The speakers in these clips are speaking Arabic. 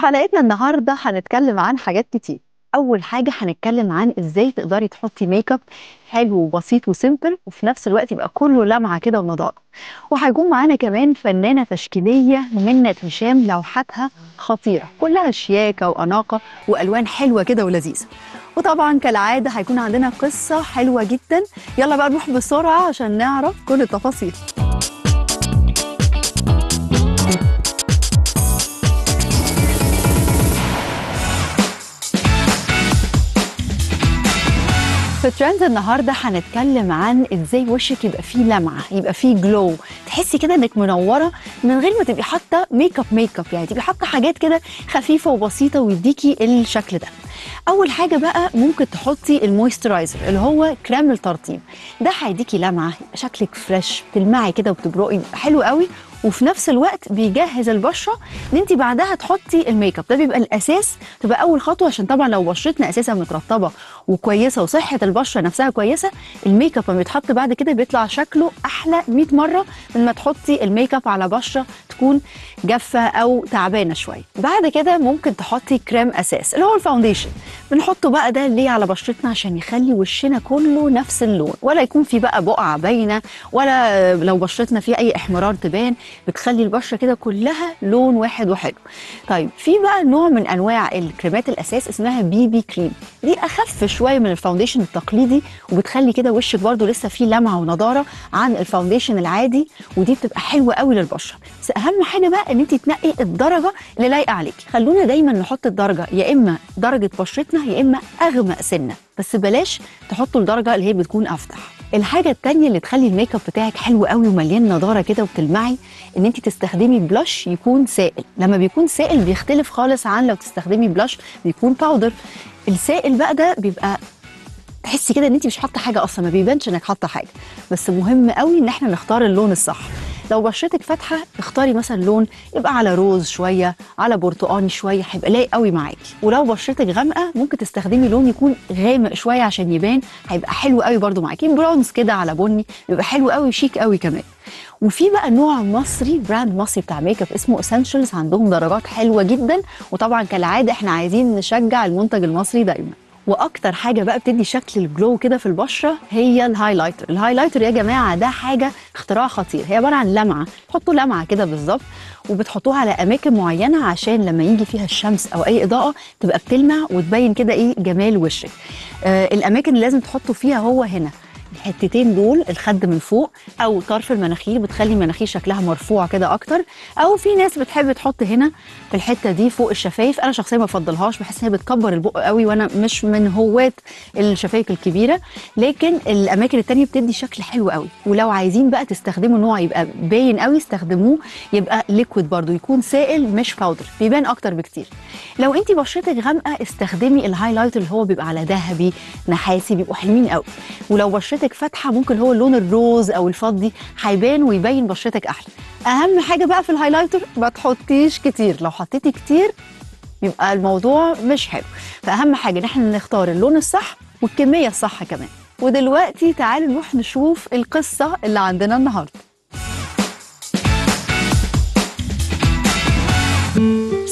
في حلقتنا النهارده هنتكلم عن حاجات كتير اول حاجه هنتكلم عن ازاي تقدري تحطي ميك اب حلو وبسيط وسيمبل وفي نفس الوقت يبقى كله لمعه كده ونضاره وهيكون معانا كمان فنانه تشكيليه منة هشام لوحاتها خطيره كلها شياكه واناقه والوان حلوه كده ولذيذه وطبعا كالعاده هيكون عندنا قصه حلوه جدا يلا بقى نروح بسرعه عشان نعرف كل التفاصيل ترند النهارده هنتكلم عن ازاي وشك يبقى فيه لمعه يبقى فيه جلو تحسي كده انك منوره من غير ما تبقي حاطه ميك اب ميك اب يعني تبقي حاطه حاجات كده خفيفه وبسيطه ويديكي الشكل ده اول حاجه بقى ممكن تحطي المويسترايزر اللي هو كريم الترطيب ده هيديكي لمعه شكلك فريش بتلمعي كده وبتبرقي حلو قوي وفي نفس الوقت بيجهز البشره ان انت بعدها تحطي الميك اب ده بيبقى الاساس تبقى اول خطوه عشان طبعا لو بشرتنا اساسا مترطبه وكويسه وصحه البشره نفسها كويسه الميك اب لما بيتحط بعد كده بيطلع شكله احلى 100 مره من ما تحطي الميك اب على بشره تكون جافه او تعبانه شويه بعد كده ممكن تحطي كريم اساس اللي هو الفاونديشن بنحطه بقى ده ليه على بشرتنا عشان يخلي وشنا كله نفس اللون ولا يكون في بقى بقعه باينه ولا لو بشرتنا في اي احمرار تبان بتخلي البشره كده كلها لون واحد وحلو طيب في بقى نوع من انواع الكريمات الاساس اسمها بي بي كريم دي اخف شويه من الفاونديشن التقليدي وبتخلي كده وشك برده لسه فيه لمعه ونضاره عن الفاونديشن العادي ودي بتبقى حلوه قوي للبشره بس اهم حاجه بقى ان انت تنقي الدرجه اللي لايقه عليكي خلونا دايما نحط الدرجه يا اما درجه بشرتنا سنه يا اما اغمق سنه بس بلاش تحطه لدرجه اللي هي بتكون افتح الحاجه الثانيه اللي تخلي الميك اب بتاعك حلو قوي ومليان نضاره كده وبتلمعي ان انت تستخدمي بلاش يكون سائل لما بيكون سائل بيختلف خالص عن لو تستخدمي بلاش بيكون باودر السائل بقى ده بيبقى تحسي كده ان انت مش حاطه حاجه اصلا ما بيبانش انك حاطه حاجه بس مهم قوي ان احنا نختار اللون الصح لو بشرتك فاتحه اختاري مثلا لون يبقى على روز شويه على برتقاني شويه هيبقى لايق قوي معاكي ولو بشرتك غامقه ممكن تستخدمي لون يكون غامق شويه عشان يبان هيبقى حلو قوي برده معاكي برونز كده على بني بيبقى حلو قوي شيك قوي كمان وفي بقى نوع مصري براند مصري بتاع ميك اب اسمه اسينشلز عندهم درجات حلوه جدا وطبعا كالعاده احنا عايزين نشجع المنتج المصري دايما واكتر حاجه بقى بتدي شكل الجلو كده في البشره هي الهايلايتر الهايلايتر يا جماعه ده حاجه اختراع خطير هي عباره عن لمعه تحطوا لمعه كده بالظبط وبتحطوها على اماكن معينه عشان لما يجي فيها الشمس او اي اضاءه تبقى بتلمع وتبين كده ايه جمال وشك آه الاماكن اللي لازم تحطوا فيها هو هنا الحتتين دول الخد من فوق او طرف المناخير بتخلي المناخير شكلها مرفوع كده اكتر او في ناس بتحب تحط هنا في الحته دي فوق الشفايف انا شخصيا ما بفضلهاش بحس ان هي بتكبر البق قوي وانا مش من هواة الشفايف الكبيره لكن الاماكن التانية بتدي شكل حلو قوي ولو عايزين بقى تستخدموا نوع يبقى باين قوي استخدموه يبقى ليكويد برضو يكون سائل مش باودر بيبان اكتر بكتير لو انت بشرتك غامقه استخدمي الهايلايتر اللي هو بيبقى على ذهبي نحاسي بيبقوا حلوين قوي ولو بشرتك بشرتك فاتحه ممكن هو اللون الروز او الفضي هيبان ويبين بشرتك احلى اهم حاجه بقى في الهايلايتر ما تحطيش كتير لو حطيتي كتير يبقى الموضوع مش حلو فاهم حاجه ان احنا نختار اللون الصح والكميه الصح كمان ودلوقتي تعالوا نروح نشوف القصه اللي عندنا النهارده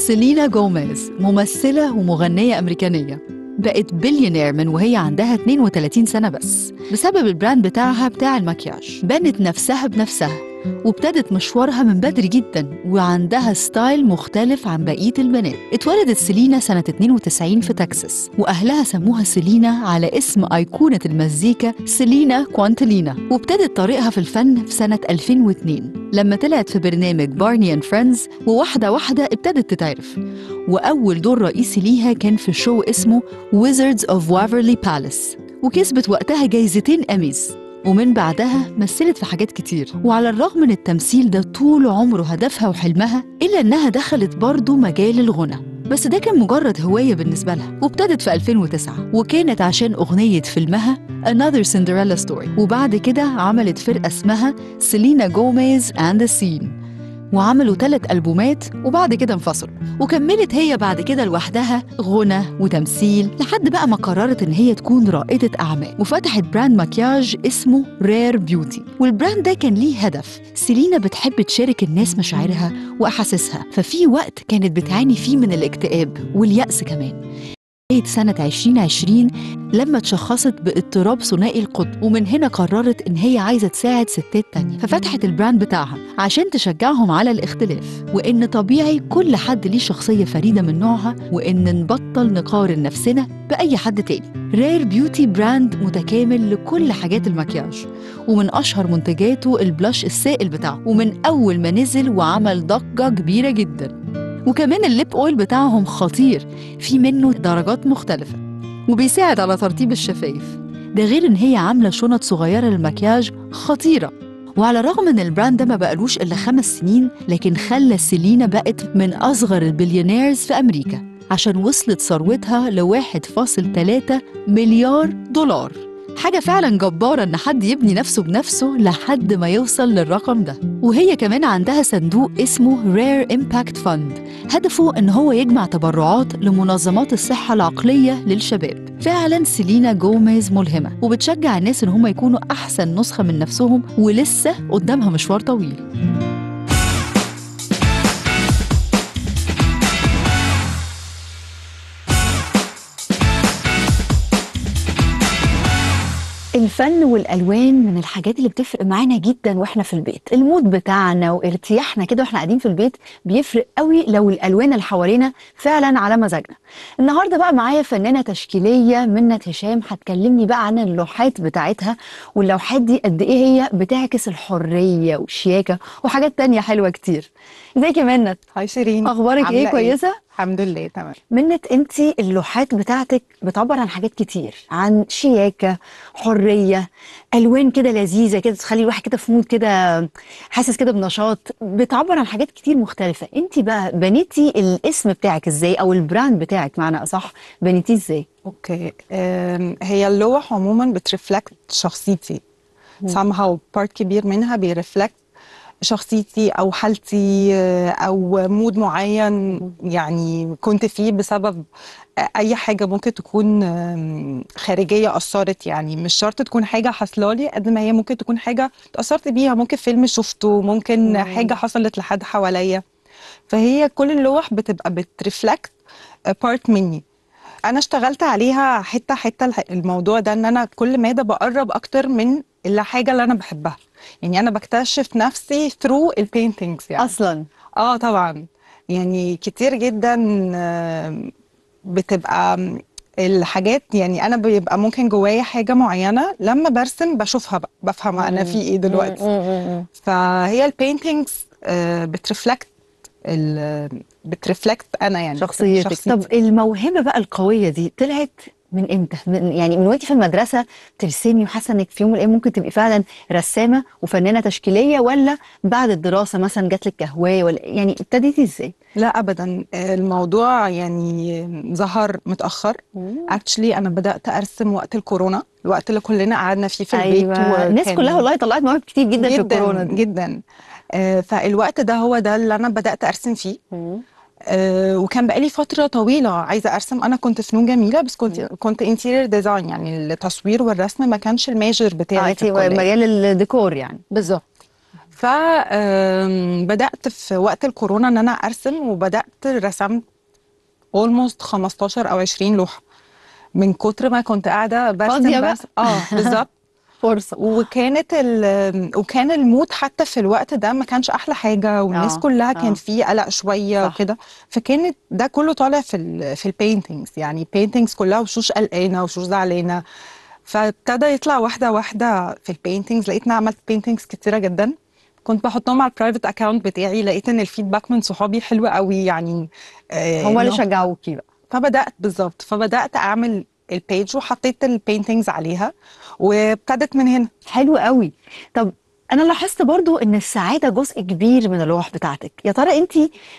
سيلينا جوميز ممثلة ومغنية أمريكانية بقت بليونير من وهي عندها 32 سنة بس بسبب البراند بتاعها بتاع المكياج بنت نفسها بنفسها وابتدت مشوارها من بدري جدا وعندها ستايل مختلف عن بقية البنات اتولدت سيلينا سنة 92 في تكساس وأهلها سموها سيلينا على اسم أيقونة المزيكا سيلينا كوانتلينا وابتدت طريقها في الفن في سنة 2002 لما طلعت في برنامج بارني اند فريندز وواحدة واحدة ابتدت تتعرف وأول دور رئيسي ليها كان في شو اسمه ويزردز اوف وافرلي بالاس وكسبت وقتها جايزتين أميز ومن بعدها مثلت في حاجات كتير وعلى الرغم من التمثيل ده طول عمره هدفها وحلمها إلا إنها دخلت برضه مجال الغنى بس ده كان مجرد هواية بالنسبة لها وابتدت في 2009 وكانت عشان أغنية فيلمها Another Cinderella Story وبعد كده عملت فرقة اسمها سيلينا جوميز and the Scene وعملوا ثلاث ألبومات وبعد كده انفصلوا وكملت هي بعد كده لوحدها غنى وتمثيل لحد بقى ما قررت إن هي تكون رائدة أعمال وفتحت براند مكياج اسمه رير بيوتي والبراند ده كان ليه هدف سيلينا بتحب تشارك الناس مشاعرها وأحاسيسها ففي وقت كانت بتعاني فيه من الاكتئاب واليأس كمان بداية سنة 2020 لما تشخصت باضطراب ثنائي القطب ومن هنا قررت إن هي عايزة تساعد ستات تانية ففتحت البراند بتاعها عشان تشجعهم على الاختلاف وإن طبيعي كل حد ليه شخصية فريدة من نوعها وإن نبطل نقارن نفسنا بأي حد تاني رير بيوتي براند متكامل لكل حاجات المكياج ومن أشهر منتجاته البلاش السائل بتاعه ومن أول ما نزل وعمل ضجة كبيرة جداً وكمان الليب اويل بتاعهم خطير في منه درجات مختلفة وبيساعد على ترطيب الشفايف ده غير ان هي عاملة شنط صغيرة للمكياج خطيرة وعلى الرغم ان البراند ده ما بقالوش الا خمس سنين لكن خلى سيلينا بقت من اصغر البليونيرز في امريكا عشان وصلت ثروتها ل 1.3 مليار دولار حاجة فعلا جبارة إن حد يبني نفسه بنفسه لحد ما يوصل للرقم ده وهي كمان عندها صندوق اسمه Rare Impact Fund هدفه إن هو يجمع تبرعات لمنظمات الصحة العقلية للشباب فعلا سيلينا جوميز ملهمة وبتشجع الناس إن هم يكونوا أحسن نسخة من نفسهم ولسه قدامها مشوار طويل الفن والالوان من الحاجات اللي بتفرق معانا جدا واحنا في البيت المود بتاعنا وارتياحنا كده واحنا قاعدين في البيت بيفرق قوي لو الالوان اللي حوالينا فعلا على مزاجنا النهارده بقى معايا فنانه تشكيليه منت هشام هتكلمني بقى عن اللوحات بتاعتها واللوحات دي قد ايه هي بتعكس الحريه والشياكه وحاجات تانية حلوه كتير ازيك يا منت هاي شيرين اخبارك ايه, إيه؟ كويسه الحمد لله تمام منت انت اللوحات بتاعتك بتعبر عن حاجات كتير عن شياكه حريه الوان كده لذيذه كده تخلي الواحد كده في مود كده حاسس كده بنشاط بتعبر عن حاجات كتير مختلفه انت بقى بنيتي الاسم بتاعك ازاي او البراند بتاعك معنى اصح بنيتيه ازاي اوكي هي اللوح عموما بترفلكت شخصيتي somehow بارت كبير منها بيرفلكت شخصيتي او حالتي آه، او مود معين يعني كنت فيه بسبب آه، اي حاجه ممكن تكون خارجيه اثرت يعني مش شرط تكون حاجه حصلالي لي قد ما هي ممكن تكون حاجه اتاثرت بيها ممكن فيلم شفته ممكن حاجه حصلت لحد حواليا فهي كل اللوح بتبقى بترفلكت بارت آه، مني انا اشتغلت عليها حته حته الموضوع ده ان انا كل ماده بقرب اكتر من الا حاجه اللي انا بحبها يعني انا بكتشف نفسي ثرو البينتينجز يعني اصلا اه طبعا يعني كتير جدا بتبقى الحاجات يعني انا بيبقى ممكن جوايا حاجه معينه لما برسم بشوفها بقى بفهم انا في ايه دلوقتي فهي البينتينجز آه، بترفلكت بترفلكت انا يعني شخصيتك شخصيتي. طب الموهبه بقى القويه دي طلعت من امتى؟ من يعني من وانت في المدرسه ترسمي وحاسه انك في يوم من الايام ممكن تبقي فعلا رسامه وفنانه تشكيليه ولا بعد الدراسه مثلا جات لك كهوايه ولا يعني ابتديتي ازاي؟ لا ابدا الموضوع يعني ظهر متاخر اكشلي انا بدات ارسم وقت الكورونا الوقت اللي كلنا قعدنا فيه في البيت أيوة. الناس كلها والله طلعت مواهب كتير جدا, جداً في الكورونا جدا جدا آه، فالوقت ده هو ده اللي انا بدات ارسم فيه آه، وكان بقالي فتره طويله عايزه ارسم انا كنت فنون جميله بس كنت كنت انتيرير ديزاين يعني التصوير والرسم ما كانش الميجر بتاعي آه، في مجال الديكور يعني بالظبط فبدات في وقت الكورونا ان انا ارسم وبدات رسمت اولموست 15 او 20 لوحه من كتر ما كنت قاعده برسم بس اه بالظبط فرصه وكانت ال... وكان المود حتى في الوقت ده ما كانش احلى حاجه والناس أوه. كلها كان آه. في قلق شويه وكده فكانت ده كله طالع في الـ في البينتينجز يعني بينتينجز كلها وشوش قلقانه وشوش زعلانه فابتدى يطلع واحده واحده في البينتينجز لقيت اني عملت بينتينجز كتيره جدا كنت بحطهم على البرايفت اكونت بتاعي لقيت ان الفيدباك من صحابي حلو قوي يعني آه هو اللي شجعوكي بقى فبدات بالظبط فبدات اعمل البيج وحطيت البينتينجز عليها وابتدت من هنا حلو قوي طب انا لاحظت برضو ان السعاده جزء كبير من اللوح بتاعتك يا ترى انت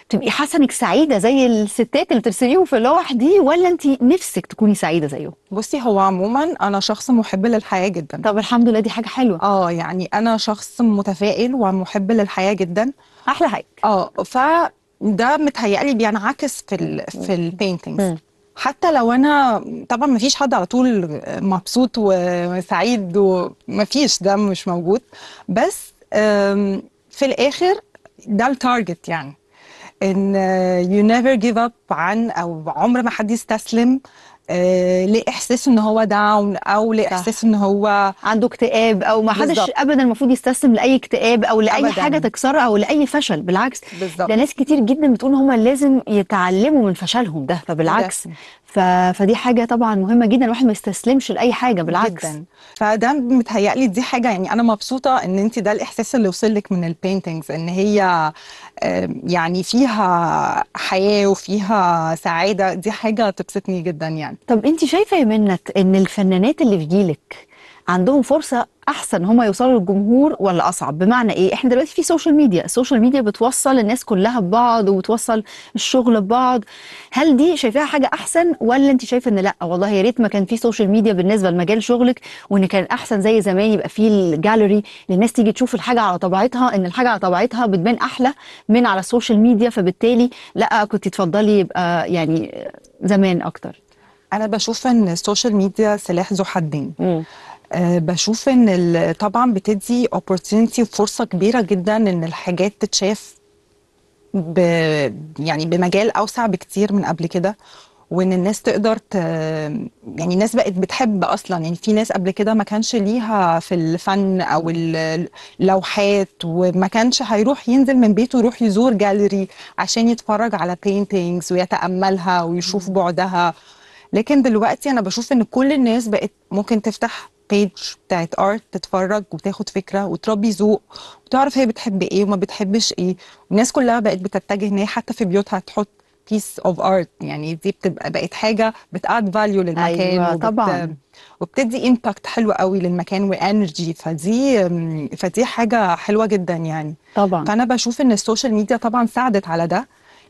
بتبقي حاسه انك سعيده زي الستات اللي بترسميهم في اللوح دي ولا انت نفسك تكوني سعيده زيهم بصي هو عموما انا شخص محب للحياه جدا طب الحمد لله دي حاجه حلوه اه يعني انا شخص متفائل ومحب للحياه جدا احلى حاجه اه ف ده متهيألي بينعكس في الـ في البينتينجز حتى لو انا طبعا ما فيش حد على طول مبسوط وسعيد وما فيش ده مش موجود بس في الاخر ده التارجت يعني ان يو نيفر جيف اب عن او عمر ما حد يستسلم آه، ليه احساس ان هو داون او ليه احساس ان هو عنده اكتئاب او ما حدش ابدا المفروض يستسلم لاي اكتئاب او لاي أبداً. حاجه تكسره او لاي فشل بالعكس بالزبط. ده ناس كتير جدا بتقول ان هم لازم يتعلموا من فشلهم ده فبالعكس ده. ف... فدي حاجه طبعا مهمه جدا الواحد ما يستسلمش لاي حاجه بالعكس جداً. فده متهيألي دي حاجه يعني انا مبسوطه ان انت ده الاحساس اللي وصل لك من البينتينجز ان هي يعني فيها حياه وفيها سعاده دي حاجه تبسطني جدا يعني طب انت شايفه يا منت ان الفنانات اللي في جيلك عندهم فرصه احسن هم يوصلوا للجمهور ولا اصعب بمعنى ايه احنا دلوقتي في سوشيال ميديا السوشيال ميديا بتوصل الناس كلها ببعض وبتوصل الشغل ببعض هل دي شايفاها حاجه احسن ولا انت شايفه ان لا والله يا ريت ما كان في سوشيال ميديا بالنسبه لمجال شغلك وان كان احسن زي زمان يبقى في الجاليري للناس تيجي تشوف الحاجه على طبيعتها ان الحاجه على طبيعتها بتبان احلى من على السوشيال ميديا فبالتالي لا كنت تفضلي يبقى يعني زمان اكتر انا بشوف ان السوشيال ميديا سلاح ذو حدين آه، بشوف ان طبعا بتدي opportunity وفرصه كبيره جدا ان الحاجات تتشاف ب يعني بمجال اوسع بكتير من قبل كده وان الناس تقدر ت... يعني الناس بقت بتحب اصلا يعني في ناس قبل كده ما كانش ليها في الفن او اللوحات وما كانش هيروح ينزل من بيته يروح يزور جاليري عشان يتفرج على بينتينجز ويتاملها ويشوف بعدها لكن دلوقتي انا بشوف ان كل الناس بقت ممكن تفتح البيج بتاعت ارت تتفرج وتاخد فكره وتربي ذوق وتعرف هي بتحب ايه وما بتحبش ايه والناس كلها بقت بتتجه ان هي حتى في بيوتها تحط بيس اوف ارت يعني دي بتبقى بقت حاجه بتاد فاليو للمكان أيوة وبت... طبعا وبتدي امباكت حلو قوي للمكان وانرجي فدي فدي حاجه حلوه جدا يعني طبعا فانا بشوف ان السوشيال ميديا طبعا ساعدت على ده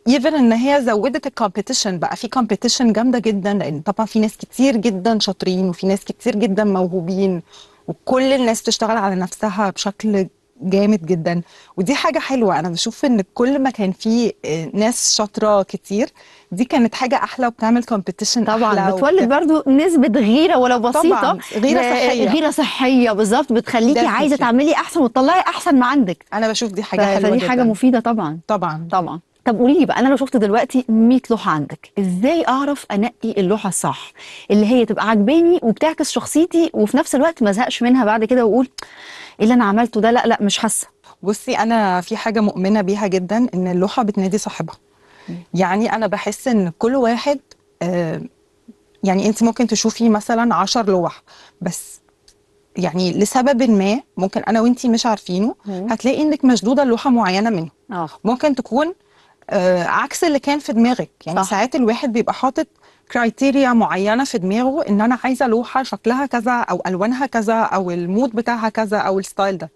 ايفن ان هي زودت الكومبيتيشن بقى في كومبيتيشن جامده جدا لان طبعا في ناس كتير جدا شاطرين وفي ناس كتير جدا موهوبين وكل الناس بتشتغل على نفسها بشكل جامد جدا ودي حاجة حلوة أنا بشوف إن كل ما كان في آه، ناس شاطرة كتير دي كانت حاجة أحلى وبتعمل كومبيتيشن طبعا أحلى بتولد وبت... برضو نسبة غيرة ولو بسيطة طبعا غيرة آه، آه، صحية غيرة صحية بالظبط بتخليكي عايزة تعملي أحسن وتطلعي أحسن ما عندك أنا بشوف دي حاجة حلوة فدي جداً. حاجة مفيدة طبعا طبعا طبعا طب قولي لي بقى انا لو شفت دلوقتي 100 لوحه عندك ازاي اعرف انقي اللوحه الصح اللي هي تبقى عجباني وبتعكس شخصيتي وفي نفس الوقت ما ازهقش منها بعد كده واقول ايه اللي انا عملته ده لا لا مش حاسه بصي انا في حاجه مؤمنه بيها جدا ان اللوحه بتنادي صاحبها يعني انا بحس ان كل واحد آه، يعني انت ممكن تشوفي مثلا 10 لوح بس يعني لسبب ما ممكن انا وانت مش عارفينه هتلاقي انك مشدوده لوحه معينه منه آه. ممكن تكون آه عكس اللي كان في دماغك يعني صح. ساعات الواحد بيبقى حاطط كرايتيريا معينه في دماغه ان انا عايزه لوحه شكلها كذا او الوانها كذا او المود بتاعها كذا او الستايل ده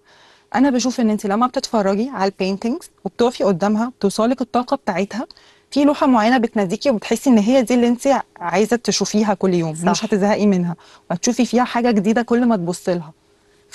انا بشوف ان انت لما بتتفرجي على البينتينجز وبتقفي قدامها بتوصلك الطاقه بتاعتها في لوحه معينه بتناديكي وبتحسي ان هي دي اللي انت عايزه تشوفيها كل يوم صح. مش هتزهقي منها وهتشوفي فيها حاجه جديده كل ما تبصي لها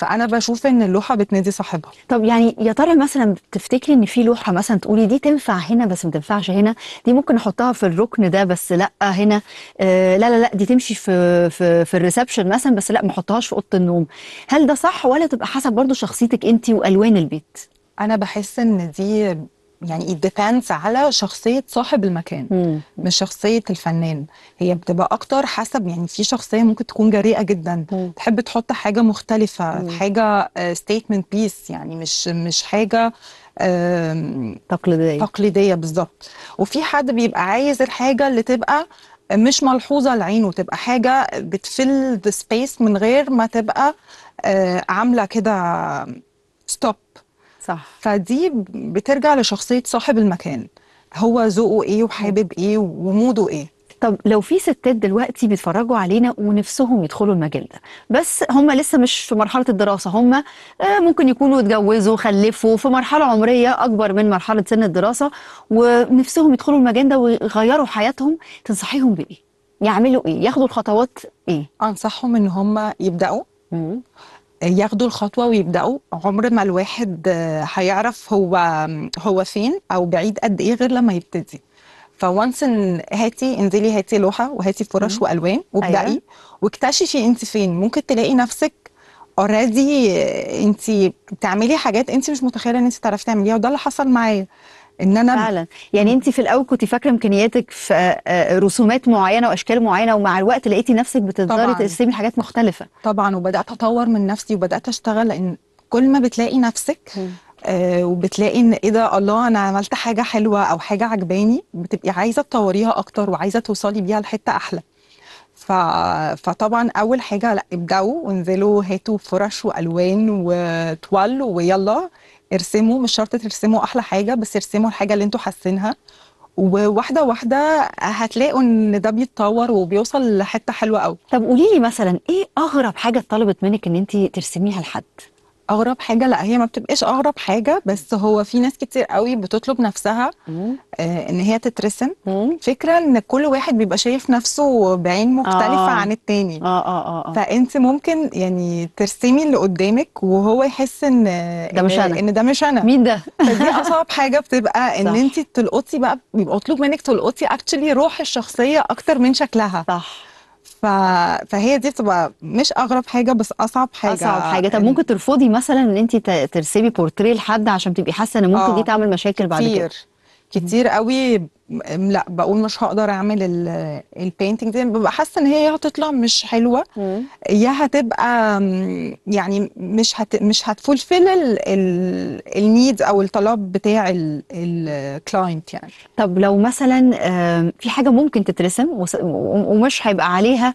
فانا بشوف ان اللوحه بتنادي صاحبها طب يعني يا ترى مثلا تفتكري ان في لوحه مثلا تقولي دي تنفع هنا بس ما تنفعش هنا دي ممكن احطها في الركن ده بس لا هنا آه لا لا لا دي تمشي في في في الريسبشن مثلا بس لا ما احطهاش في اوضه النوم هل ده صح ولا تبقى حسب برضو شخصيتك انت والوان البيت انا بحس ان دي يعني ديبندز على شخصيه صاحب المكان مم. مش شخصيه الفنان هي بتبقى اكتر حسب يعني في شخصيه ممكن تكون جريئه جدا مم. تحب تحط حاجه مختلفه مم. حاجه ستيتمنت آه، بيس يعني مش مش حاجه تقليديه تقليديه بالظبط وفي حد بيبقى عايز الحاجه اللي تبقى مش ملحوظه لعينه وتبقى حاجه بتفل ذا سبيس من غير ما تبقى آه، عامله كده ستوب صح فدي بترجع لشخصيه صاحب المكان هو ذوقه ايه وحابب ايه وموده ايه طب لو في ستات دلوقتي بيتفرجوا علينا ونفسهم يدخلوا المجال ده بس هم لسه مش في مرحله الدراسه هم آه، ممكن يكونوا اتجوزوا خلفوا في مرحله عمريه اكبر من مرحله سن الدراسه ونفسهم يدخلوا المجال ده ويغيروا حياتهم تنصحيهم بايه يعملوا ايه ياخدوا الخطوات ايه انصحهم ان هم يبداوا ياخدوا الخطوه ويبداوا عمر ما الواحد آه، هيعرف هو هو فين او بعيد قد ايه غير لما يبتدي فوانس ان هاتي انزلي هاتي لوحه وهاتي فرش والوان وابدأي أيوة. واكتشفي انت فين ممكن تلاقي نفسك اوريدي آه، انت بتعملي حاجات انت مش متخيله ان انت تعرفي تعمليها وده اللي حصل معايا ان انا فعلا يعني انت في الاول كنت فاكره امكانياتك في آه، آه، رسومات معينه واشكال معينه ومع الوقت لقيتي نفسك بتقدري ترسمي حاجات مختلفه طبعا وبدات اطور من نفسي وبدات اشتغل لان كل ما بتلاقي نفسك آه وبتلاقي ان ايه ده الله انا عملت حاجه حلوه او حاجه عجباني بتبقي عايزه تطوريها اكتر وعايزه توصلي بيها لحته احلى ف... فطبعا اول حاجه لا ابداوا وانزلوا هاتوا فرش والوان وطول ويلا ارسموا مش شرط ترسموا احلى حاجه بس ارسموا الحاجه اللي انتوا حاسينها وواحده واحده هتلاقوا ان ده بيتطور وبيوصل لحته حلوه قوي طب قولي لي مثلا ايه اغرب حاجه اتطلبت منك ان انت ترسميها لحد اغرب حاجه لا هي ما بتبقاش اغرب حاجه بس هو في ناس كتير قوي بتطلب نفسها آه ان هي تترسم فكره ان كل واحد بيبقى شايف نفسه بعين مختلفه آه. عن التاني آه آه آه. آه. فانت ممكن يعني ترسمي اللي قدامك وهو يحس ان ده مش انا ان ده مش انا مين ده فدي اصعب حاجه بتبقى ان انت تلقطي بقى بيبقى مطلوب منك تلقطي اكشلي روح الشخصيه اكتر من شكلها صح ف... فهي دي بتبقى مش اغرب حاجه بس اصعب حاجه اصعب حاجه طب يعني ممكن ترفضي مثلا ان انت ترسمي بورتريه لحد عشان تبقي حاسه ان ممكن دي آه. تعمل مشاكل بعد كده كتير قوي لا بقول مش هقدر اعمل البينتنج دي ببقى حاسه ان هي يا هتطلع مش حلوه يا هتبقى يعني مش هت مش هتفولفل النيد او الطلب بتاع الكلاينت يعني طب لو مثلا في حاجه ممكن تترسم ومش هيبقى عليها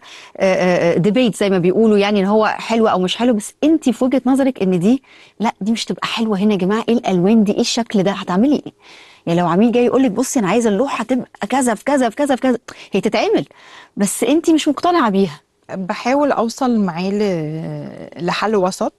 ديبيت زي ما بيقولوا يعني ان هو حلو او مش حلو بس انت في وجهه نظرك ان دي لا دي مش تبقى حلوه هنا يا جماعه ايه الالوان دي ايه الشكل ده هتعملي ايه يعني لو عميل جاي يقول لك بصي انا عايزه اللوحه تبقى كذا في كذا في كذا في كذا هي تتعمل بس انت مش مقتنعه بيها بحاول اوصل معاه لحل وسط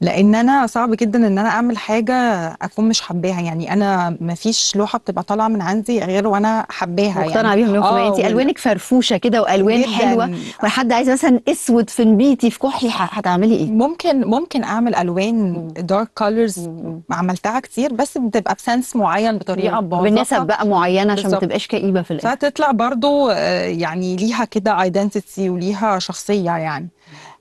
لان انا صعب جدا ان انا اعمل حاجه اكون مش حباها يعني انا ما فيش لوحه بتبقى طالعه من عندي غير وانا حباها مقتنعه يعني. بيها آه انت الوانك فرفوشه كده والوان جداً. حلوه وحد عايز مثلا اسود في نبيتي في كحلي هتعملي ايه ممكن ممكن اعمل الوان دارك كولرز عملتها كتير بس بتبقى بسنس معين بطريقه بنسب بقى معينه عشان ما تبقاش كئيبه في الاخر فتطلع برضو آه، يعني ليها كده ايدنتيتي وليها شخصيه يعني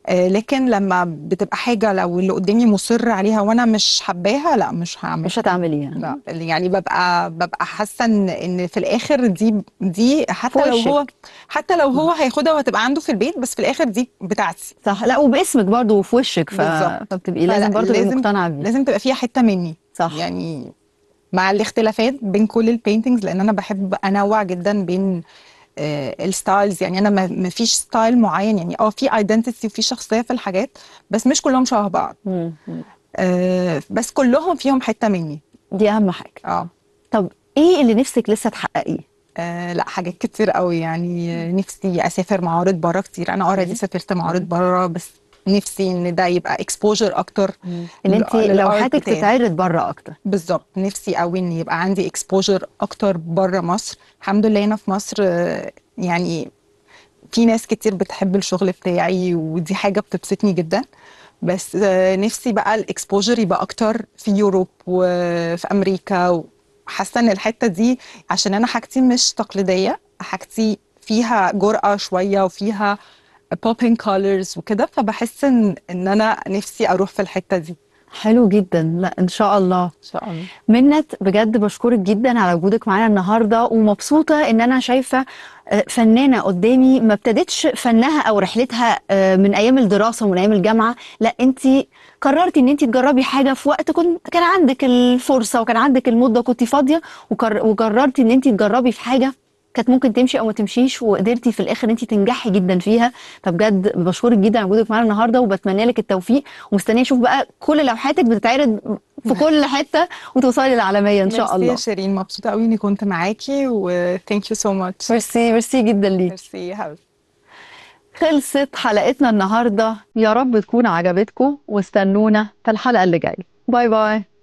آه، لكن لما بتبقى حاجه لو اللي قدامي مصر عليها وانا مش حباها لا مش هعمل مش هتعمليها لا يعني ببقى ببقى حاسه ان في الاخر دي دي حتى لو هو حتى لو هو هياخدها وهتبقى عنده في البيت بس في الاخر دي بتاعتي صح لا وباسمك برضه وفي وشك ف... فبتبقي لازم برضه تبقي مقتنعه بيه لازم تبقى فيها حته مني صح يعني مع الاختلافات بين كل البينتينجز لان انا بحب انوع جدا بين آه، الستايلز يعني انا ما فيش ستايل معين يعني اه في ايدنتيتي وفي شخصيه في الحاجات بس مش كلهم شبه بعض آه بس كلهم فيهم حته مني دي اهم حاجه اه طب ايه اللي نفسك لسه تحققيه آه لا حاجات كتير قوي يعني نفسي اسافر معارض بره كتير انا اوريدي سافرت معارض بره بس نفسي ان ده يبقى اكسبوجر اكتر ان انت لوحاتك تتعرض بره اكتر بالظبط نفسي قوي ان يبقى عندي اكسبوجر اكتر بره مصر الحمد لله هنا في مصر يعني في ناس كتير بتحب الشغل بتاعي ودي حاجه بتبسطني جدا بس نفسي بقى الاكسبوجر يبقى اكتر في يوروب وفي امريكا وحاسه ان الحته دي عشان انا حاجتي مش تقليديه حاجتي فيها جرأه شويه وفيها بوبينج كولرز وكده فبحس ان ان انا نفسي اروح في الحته دي حلو جدا لا ان شاء الله ان شاء الله منت بجد بشكرك جدا على وجودك معانا النهارده ومبسوطه ان انا شايفه آه، فنانه قدامي ما ابتدتش فنها او رحلتها آه، من ايام الدراسه ومن ايام الجامعه لا انت قررتي ان انت تجربي حاجه في وقت كنت كان عندك الفرصه وكان عندك المده كنت فاضيه وقررتي ان انت تجربي في حاجه كانت ممكن تمشي او ما تمشيش وقدرتي في الاخر انت تنجحي جدا فيها فبجد بشكرك جدا على وجودك معانا النهارده وبتمنى لك التوفيق ومستنيه اشوف بقى كل لوحاتك بتتعرض في كل حته وتوصلي للعالميه ان شاء الله ميرسي يا شيرين مبسوطه قوي اني كنت معاكي وثانك يو سو ماتش ميرسي ميرسي جدا ليك ميرسي حبيبتي خلصت حلقتنا النهارده يا رب تكون عجبتكم واستنونا في الحلقه اللي جايه باي باي